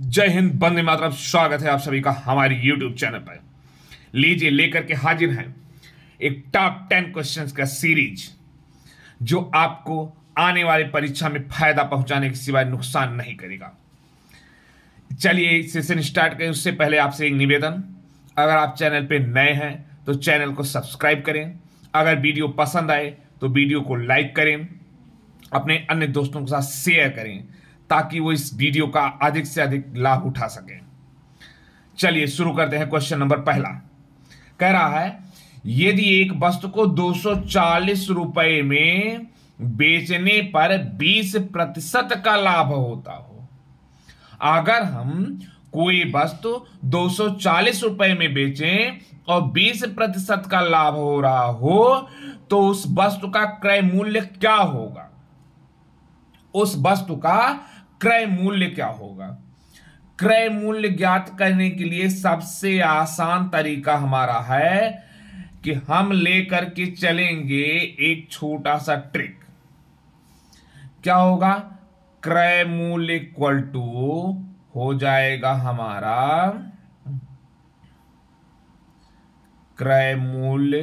जय हिंद बंदे मातरम स्वागत है आप सभी का हमारे यूट्यूब चैनल पर लीजिए लेकर के हाजिर हैं एक टॉप टेन क्वेश्चंस का सीरीज जो आपको आने वाली परीक्षा में फायदा पहुंचाने के सिवाय नुकसान नहीं करेगा चलिए सेशन स्टार्ट करें उससे पहले आपसे एक निवेदन अगर आप चैनल पर नए हैं तो चैनल को सब्सक्राइब करें अगर वीडियो पसंद आए तो वीडियो को लाइक करें अपने अन्य दोस्तों के साथ शेयर करें ताकि वो इस वीडियो का अधिक से अधिक लाभ उठा सके चलिए शुरू करते हैं क्वेश्चन नंबर पहला कह रहा है यदि एक वस्तु को दो रुपए में बेचने पर 20 प्रतिशत का लाभ होता हो अगर हम कोई वस्तु दो रुपए में बेचें और 20 प्रतिशत का लाभ हो रहा हो तो उस वस्तु का क्रय मूल्य क्या होगा उस वस्तु का क्रय मूल्य क्या होगा क्रय मूल्य ज्ञात करने के लिए सबसे आसान तरीका हमारा है कि हम लेकर के चलेंगे एक छोटा सा ट्रिक क्या होगा क्रय मूल्य इक्वल टू हो जाएगा हमारा क्रय मूल्य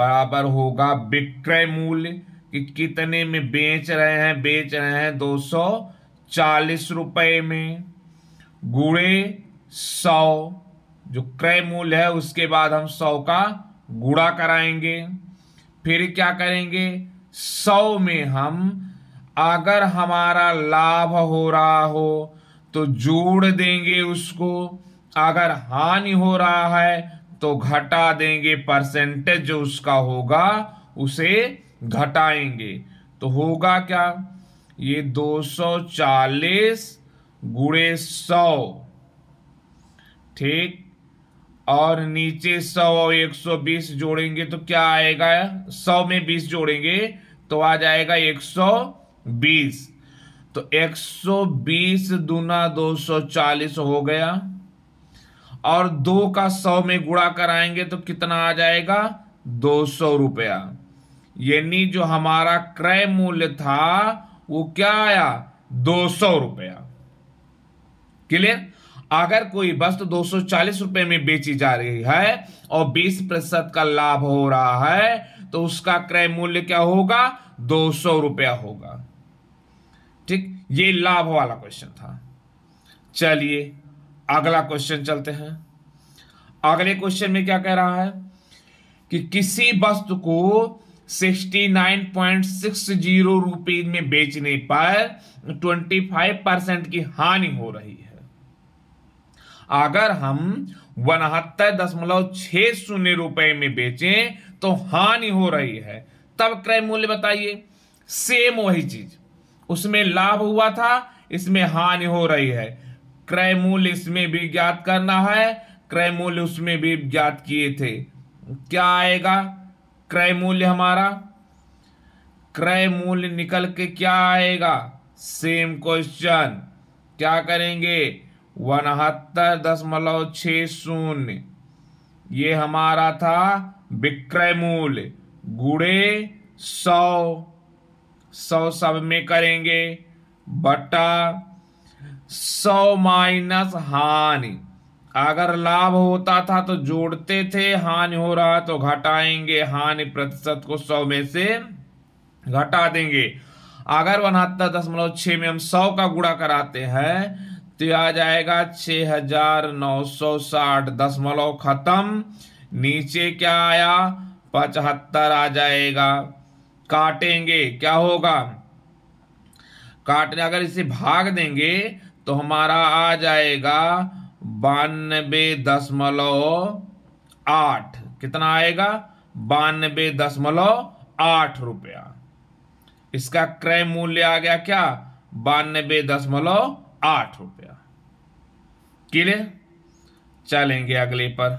बराबर होगा विक्रय मूल्य कि कितने में बेच रहे हैं बेच रहे हैं दो सौ चालीस रुपये में गुड़े सौ जो क्रय मूल्य है उसके बाद हम सौ का गुड़ा कराएंगे फिर क्या करेंगे सौ में हम अगर हमारा लाभ हो रहा हो तो जोड़ देंगे उसको अगर हानि हो रहा है तो घटा देंगे परसेंटेज जो उसका होगा उसे घटाएंगे तो होगा क्या ये 240 गुड़े सौ ठीक और नीचे सौ और एक सौ बीस जोड़ेंगे तो क्या आएगा सौ में बीस जोड़ेंगे तो आ जाएगा एक सौ बीस तो एक सौ बीस दूना दो सौ चालीस हो गया और दो का सौ में गुड़ा कराएंगे तो कितना आ जाएगा दो सौ रुपया यानी जो हमारा क्रय मूल्य था वो क्या आया दो सौ रुपया क्लियर अगर कोई वस्तु दो सौ चालीस रुपए में बेची जा रही है और बीस प्रतिशत का लाभ हो रहा है तो उसका क्रय मूल्य क्या होगा दो सौ रुपया होगा ठीक ये लाभ वाला क्वेश्चन था चलिए अगला क्वेश्चन चलते हैं अगले क्वेश्चन में क्या कह रहा है कि किसी वस्तु को 69.60 रुपीज में बेचने पर 25 परसेंट की हानि हो रही है अगर हम उनहत्तर दशमलव छह शून्य रुपए में बेचें तो हानि हो रही है तब क्रय मूल्य बताइए सेम वही चीज उसमें लाभ हुआ था इसमें हानि हो रही है क्रय मूल्य इसमें भी ज्ञात करना है क्रय मूल्य उसमें भी ज्ञात किए थे क्या आएगा क्रय मूल्य हमारा क्रय मूल्य निकल के क्या आएगा सेम क्वेश्चन क्या करेंगे उनहत्तर दशमलव छ शून्य ये हमारा था विक्रय मूल्य गुड़े सौ सौ सब में करेंगे बटा सौ माइनस हानि अगर लाभ होता था तो जोड़ते थे हानि हो रहा तो घटाएंगे हानि प्रतिशत को सौ में से घटा देंगे अगर उनहत्तर दशमलव छ में हम सौ का गुणा कराते हैं तो आ जाएगा छ हजार नौ सौ साठ दशमलव खत्म नीचे क्या आया पचहत्तर आ जाएगा काटेंगे क्या होगा काटने अगर इसे भाग देंगे तो हमारा आ जाएगा बानबे दशमलव आठ कितना आएगा बानबे दशमलव आठ रुपया इसका क्रय मूल्य आ गया क्या बानबे दशमलव आठ रुपया क्लियर चलेंगे अगले पर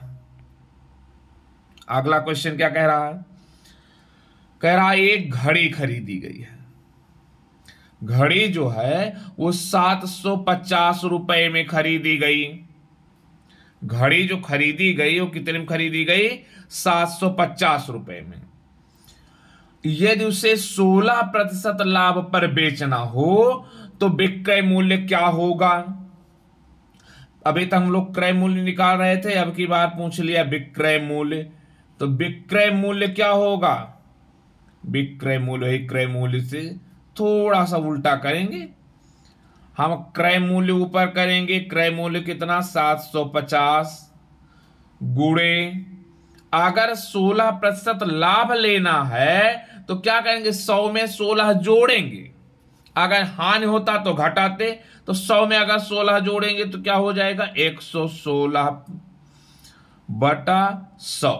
अगला क्वेश्चन क्या कह रहा है कह रहा है एक घड़ी खरीदी गई है घड़ी जो है वो सात सौ पचास रुपए में खरीदी गई घड़ी जो खरीदी गई वो कितने में खरीदी गई सात सौ पचास रुपए में यदि उसे सोलह प्रतिशत लाभ पर बेचना हो तो विक्रय मूल्य क्या होगा अभी तक हम लोग क्रय मूल्य निकाल रहे थे अब की बार पूछ लिया विक्रय मूल्य तो विक्रय मूल्य क्या होगा विक्रय मूल्य क्रय मूल्य से थोड़ा सा उल्टा करेंगे हम क्रय मूल्य ऊपर करेंगे क्रय मूल्य कितना 750 गुड़े अगर 16 प्रतिशत लाभ लेना है तो क्या करेंगे 100 में 16 जोड़ेंगे अगर हानि होता तो घटाते तो 100 में अगर 16 जोड़ेंगे तो क्या हो जाएगा 116 बटा 100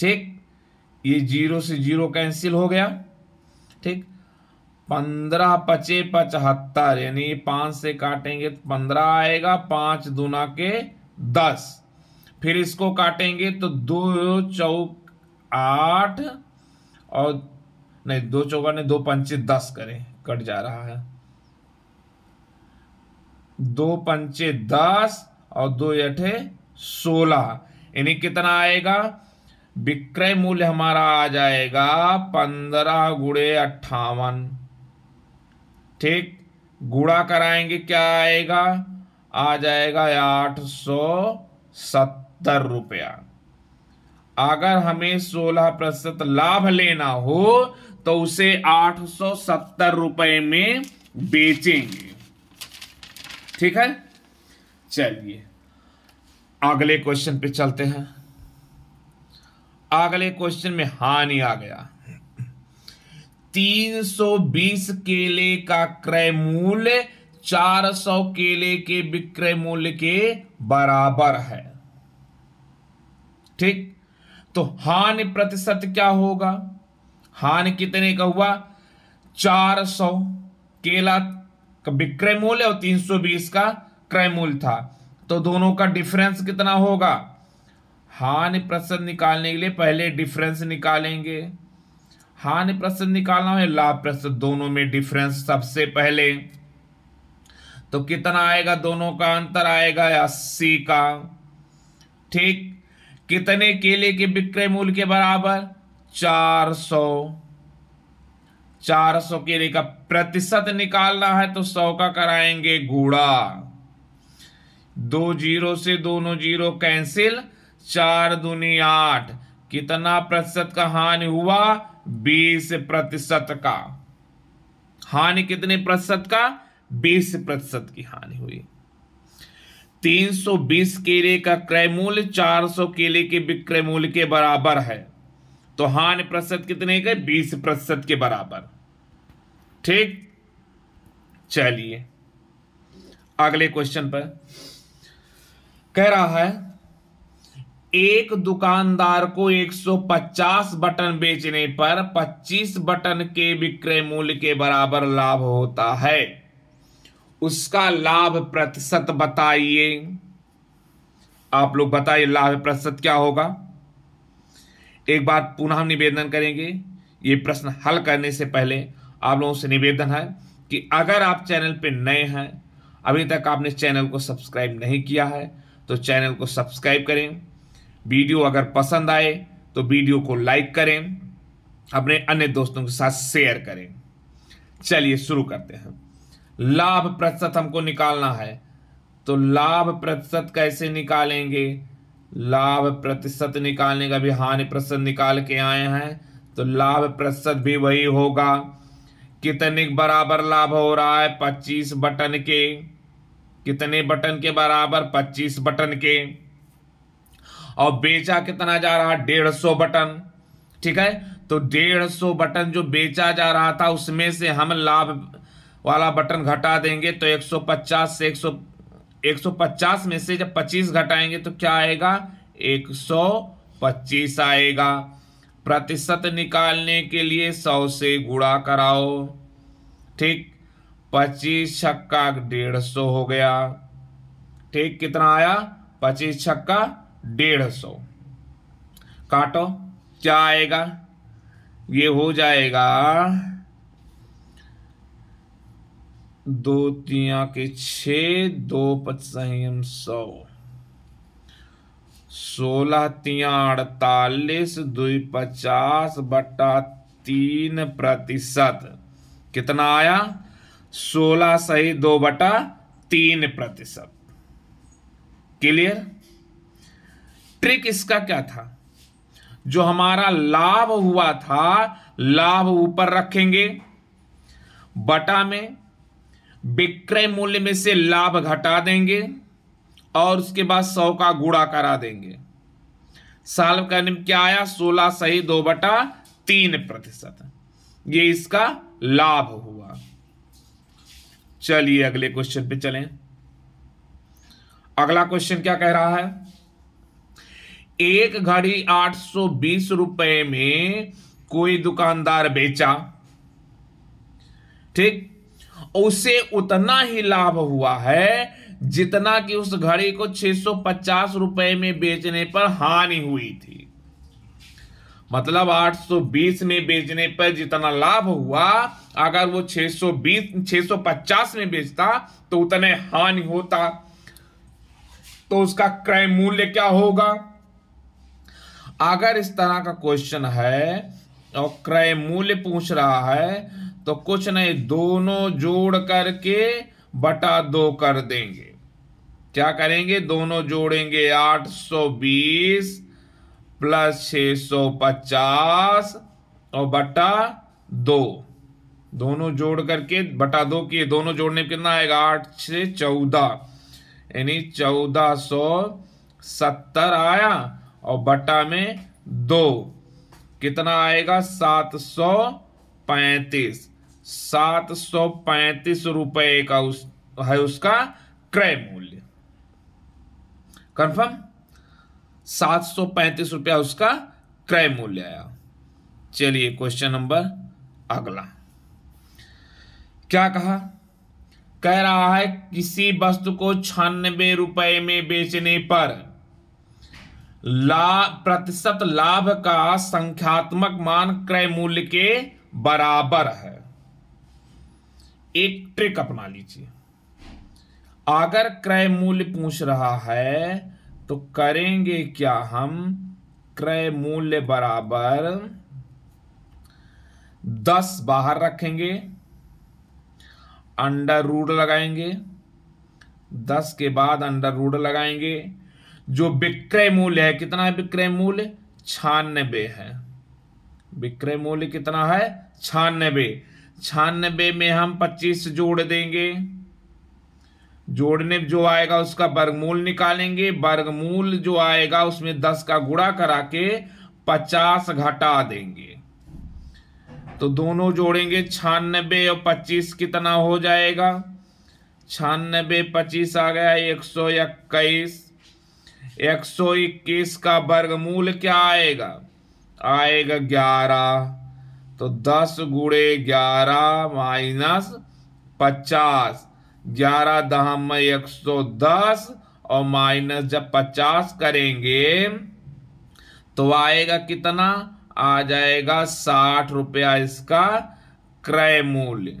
ठीक ये जीरो से जीरो कैंसिल हो गया ठीक पंद्रह पचे पचहत्तर यानी पांच से काटेंगे तो पंद्रह आएगा पांच दुना के दस फिर इसको काटेंगे तो दो चौक आठ और नहीं दो चौका नहीं दो पंचे दस करें कट जा रहा है दो पंचे दस और दो अठे सोलह यानी कितना आएगा विक्रय मूल्य हमारा आ जाएगा पंद्रह गुड़े अट्ठावन ठीक गुड़ा कराएंगे क्या आएगा आ जाएगा आठ सौ सत्तर रुपया अगर हमें सोलह प्रतिशत लाभ लेना हो तो उसे आठ सौ सत्तर रुपये में बेचेंगे ठीक है चलिए अगले क्वेश्चन पे चलते हैं अगले क्वेश्चन में हानि आ गया 320 केले का क्रय मूल्य 400 केले के विक्रय मूल्य के बराबर है ठीक तो हानि प्रतिशत क्या होगा हानि कितने का हुआ 400 केला का विक्रय मूल्य और 320 का क्रय मूल्य था तो दोनों का डिफरेंस कितना होगा हानि प्रतिशत निकालने के लिए पहले डिफरेंस निकालेंगे हानि प्रश्न निकालना है लाभ प्रश्न दोनों में डिफरेंस सबसे पहले तो कितना आएगा दोनों का अंतर आएगा अस्सी का ठीक कितने केले के विक्रय मूल्य के बराबर चार सौ चार सौ केले का प्रतिशत निकालना है तो सौ का कराएंगे गुड़ा दो जीरो से दोनों जीरो कैंसिल चार दूनी आठ कितना प्रतिशत का हानि हुआ बीस प्रतिशत का हानि कितने प्रतिशत का बीस प्रतिशत की हानि हुई 320 केले का क्रय मूल्य 400 केले के विक्रय मूल्य के बराबर है तो हानि प्रतिशत कितने का बीस प्रतिशत के बराबर ठीक चलिए अगले क्वेश्चन पर कह रहा है एक दुकानदार को 150 बटन बेचने पर 25 बटन के विक्रय मूल्य के बराबर लाभ होता है उसका लाभ प्रतिशत बताइए आप लोग बताइए लाभ प्रतिशत क्या होगा एक बार पुनः हम निवेदन करेंगे ये प्रश्न हल करने से पहले आप लोगों से निवेदन है कि अगर आप चैनल पर नए हैं अभी तक आपने चैनल को सब्सक्राइब नहीं किया है तो चैनल को सब्सक्राइब करें वीडियो अगर पसंद आए तो वीडियो को लाइक करें अपने अन्य दोस्तों के साथ शेयर करें चलिए शुरू करते हैं लाभ प्रतिशत हमको निकालना है तो लाभ प्रतिशत कैसे निकालेंगे लाभ प्रतिशत निकालने का भी हानि प्रतिशत निकाल के आए हैं तो लाभ प्रतिशत भी वही होगा कितने बराबर लाभ हो रहा है पच्चीस बटन के कितने बटन के बराबर पच्चीस बटन के और बेचा कितना जा रहा डेढ़ सौ बटन ठीक है तो डेढ़ सौ बटन जो बेचा जा रहा था उसमें से हम लाभ वाला बटन घटा देंगे तो 150 से 100 150 में से जब 25 घटाएंगे तो क्या आएगा 125 आएगा प्रतिशत निकालने के लिए 100 से गुणा कराओ ठीक 25 छक्का डेढ़ सौ हो गया ठीक कितना आया 25 छक्का डेढ़ सौ काटो क्या आएगा ये हो जाएगा दो तिया के छ दो पचहम सौ सोलह तिया अड़तालीस दुई पचास बटा तीन प्रतिशत कितना आया सोलह सही दो बटा तीन प्रतिशत क्लियर ट्रिक इसका क्या था जो हमारा लाभ हुआ था लाभ ऊपर रखेंगे बटा में विक्रय मूल्य में से लाभ घटा देंगे और उसके बाद सौ का गुड़ा करा देंगे साल का निम क्या आया सोलह सही दो बटा तीन प्रतिशत ये इसका लाभ हुआ चलिए अगले क्वेश्चन पे चलें अगला क्वेश्चन क्या कह रहा है एक घड़ी आठ सौ बीस रुपए में कोई दुकानदार बेचा ठीक उसे उतना ही लाभ हुआ है जितना कि उस घड़ी को 650 रुपए में बेचने पर हानि हुई थी मतलब 820 में बेचने पर जितना लाभ हुआ अगर वो 620 650 में बेचता तो उतने हानि होता तो उसका क्रय मूल्य क्या होगा अगर इस तरह का क्वेश्चन है और क्रय मूल्य पूछ रहा है तो कुछ नहीं दोनों जोड़ करके बटा दो कर देंगे क्या करेंगे दोनों जोड़ेंगे 820 प्लस 650 और बटा दो दोनों जोड़ करके बटा दो किए दोनों जोड़ने में कितना आएगा आठ से चौदह यानी चौदह सौ सत्तर आया और बट्टा में दो कितना आएगा सात सौ पैंतीस सात सौ पैंतीस रुपये का उस है उसका क्रय मूल्य कन्फर्म सात सौ पैंतीस रुपया उसका क्रय मूल्य आया चलिए क्वेश्चन नंबर अगला क्या कहा कह रहा है किसी वस्तु को छानबे रुपए में बेचने पर लाभ प्रतिशत लाभ का संख्यात्मक मान क्रय मूल्य के बराबर है एक ट्रिक अपना लीजिए अगर क्रय मूल्य पूछ रहा है तो करेंगे क्या हम क्रय मूल्य बराबर दस बाहर रखेंगे अंडर रूड लगाएंगे दस के बाद अंडर रूड लगाएंगे जो विक्रय मूल्य है कितना है विक्रय मूल्य छानबे है विक्रय मूल्य कितना है छानबे छानबे में हम पच्चीस जोड़ देंगे जोड़ने जो आएगा उसका वर्गमूल निकालेंगे वर्गमूल जो आएगा उसमें दस का गुणा करा के पचास घटा देंगे तो दोनों जोड़ेंगे छानबे और पच्चीस कितना हो जाएगा छानबे पच्चीस आ गया एक सौ इक्कीस 121 का वर्गमूल क्या आएगा आएगा 11 तो 10 गुड़े ग्यारह माइनस पचास ग्यारह दहम में एक सौ दस और माइनस जब पचास करेंगे तो आएगा कितना आ जाएगा साठ रुपया इसका क्रय मूल्य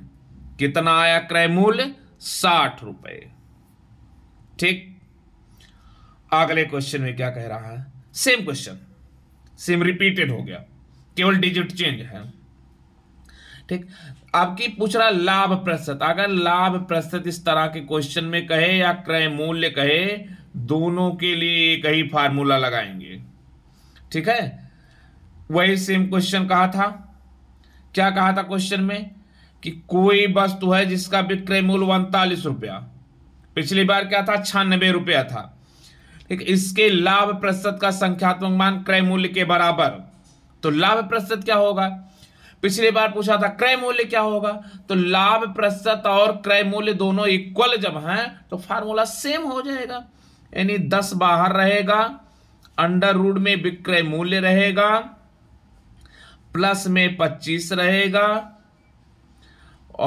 कितना आया क्रय मूल्य साठ रुपये ठीक अगले क्वेश्चन में क्या कह रहा है सेम क्वेश्चन सेम रिपीटेड हो गया केवल डिजिट चेंज है ठीक आपकी पूछ रहा लाभ प्रतिशत अगर लाभ प्रतिशत इस तरह के क्वेश्चन में कहे या क्रय मूल्य कहे दोनों के लिए एक ही फार्मूला लगाएंगे ठीक है वही सेम क्वेश्चन कहा था क्या कहा था क्वेश्चन में कि कोई वस्तु है जिसका विक्रय मूल्य उनतालीस रुपया पिछली बार क्या था छियानबे रुपया था इसके लाभ प्रतिशत का संख्यात्मक मान क्रय मूल्य के बराबर तो लाभ प्रतिशत क्या होगा पिछली बार पूछा था क्रय मूल्य क्या होगा तो लाभ प्रतिशत और क्रय मूल्य दोनों इक्वल जब हैं तो फार्मूला सेम हो जाएगा यानी दस बाहर रहेगा अंडर रूड में विक्रय मूल्य रहेगा प्लस में पच्चीस रहेगा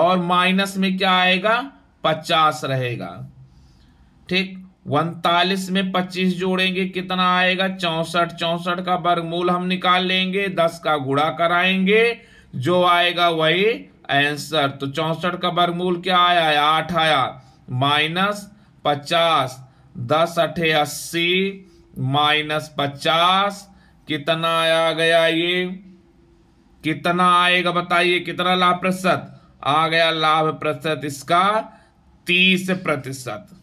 और माइनस में क्या आएगा पचास रहेगा ठीक उनतालीस में पच्चीस जोड़ेंगे कितना आएगा चौसठ चौसठ का वर्गमूल हम निकाल लेंगे दस का गुड़ा कराएंगे जो आएगा वही आंसर तो चौसठ का वर्गमूल क्या आया आठ आया माइनस पचास दस अठे अस्सी माइनस पचास कितना आ गया ये कितना आएगा बताइए कितना लाभ प्रतिशत आ गया लाभ प्रतिशत इसका तीस प्रतिशत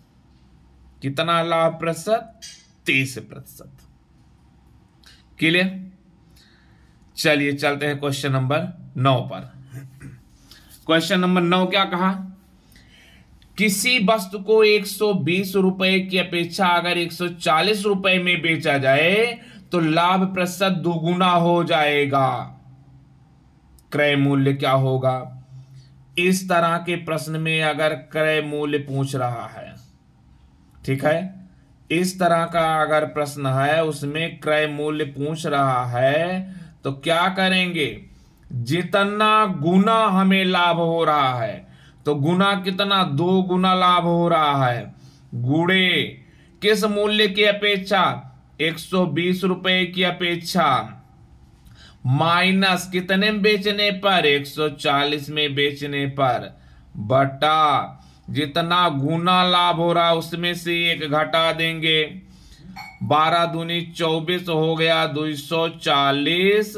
कितना लाभ प्रतिशत तीस प्रतिशत क्लियर चलिए चलते हैं क्वेश्चन नंबर नौ पर क्वेश्चन नंबर नौ क्या कहा किसी वस्तु को एक सौ बीस रुपए की अपेक्षा अगर एक सौ चालीस रुपए में बेचा जाए तो लाभ प्रतिशत दुगुना हो जाएगा क्रय मूल्य क्या होगा इस तरह के प्रश्न में अगर क्रय मूल्य पूछ रहा है ठीक है इस तरह का अगर प्रश्न है उसमें क्रय मूल्य पूछ रहा है तो क्या करेंगे जितना गुना हमें लाभ हो रहा है तो गुना कितना दो गुना लाभ हो रहा है गुड़े किस मूल्य की अपेक्षा एक सौ बीस रुपए की अपेक्षा माइनस कितने में बेचने पर 140 में बेचने पर बटा जितना गुना लाभ हो रहा उसमें से एक घटा देंगे बारह दूनी चौबीस हो गया दो सौ चालीस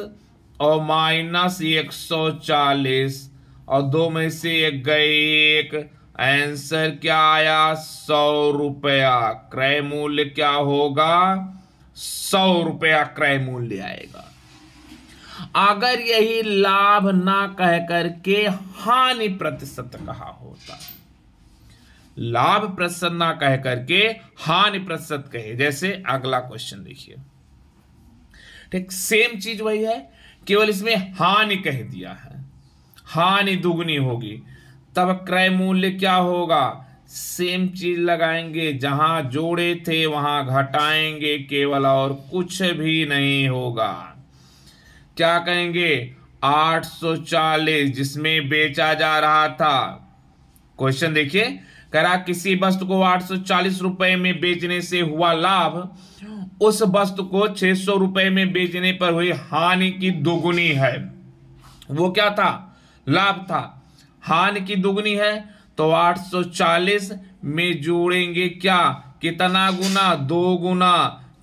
और माइनस एक सौ चालीस और दो में से एक गई एक आंसर क्या आया सौ रुपया क्रय मूल्य क्या होगा सौ रुपया क्रय मूल्य आएगा अगर यही लाभ ना कह करके हानि प्रतिशत कहा होता लाभ प्रसन्न ना कह करके हानि प्रसन्न कहे जैसे अगला क्वेश्चन देखिए ठीक सेम चीज वही है केवल इसमें हानि कह दिया है हानि दुगनी होगी तब क्रय मूल्य क्या होगा सेम चीज लगाएंगे जहां जोड़े थे वहां घटाएंगे केवल और कुछ भी नहीं होगा क्या कहेंगे 840 जिसमें बेचा जा रहा था क्वेश्चन देखिए करा किसी वस्तु को आठ सौ चालीस रुपए में बेचने से हुआ लाभ उस वस्तु को छह सौ रुपए में बेचने पर हुई हानि की दोगुनी है वो क्या था लाभ था हानि की दोगुनी है तो आठ सौ चालीस में जोड़ेंगे क्या कितना गुना दो गुना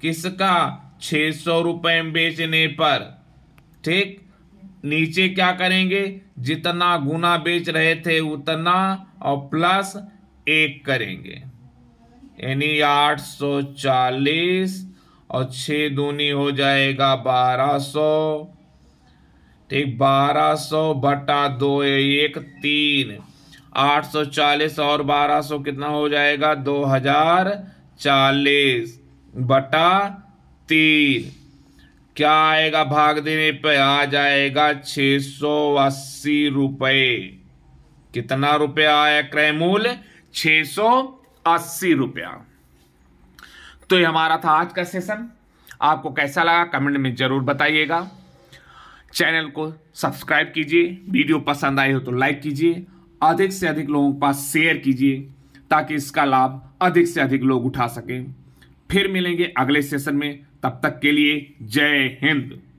किसका छह सौ रुपये बेचने पर ठीक नीचे क्या करेंगे जितना गुना बेच रहे थे उतना और प्लस एक करेंगे यानी आठ सौ चालीस और छः दूनी हो जाएगा बारह सौ ठीक बारह सौ बटा दो एक तीन आठ सौ चालीस और बारह सौ कितना हो जाएगा दो हजार चालीस बटा तीन क्या आएगा भाग देने पे आ जाएगा छ सौ अस्सी रुपये कितना रुपया आया क्रय मूल्य छे सौ अस्सी रुपया तो ये हमारा था आज का सेशन आपको कैसा लगा कमेंट में ज़रूर बताइएगा चैनल को सब्सक्राइब कीजिए वीडियो पसंद आई हो तो लाइक कीजिए अधिक से अधिक लोगों के पास शेयर कीजिए ताकि इसका लाभ अधिक से अधिक लोग उठा सकें फिर मिलेंगे अगले सेशन में तब तक के लिए जय हिंद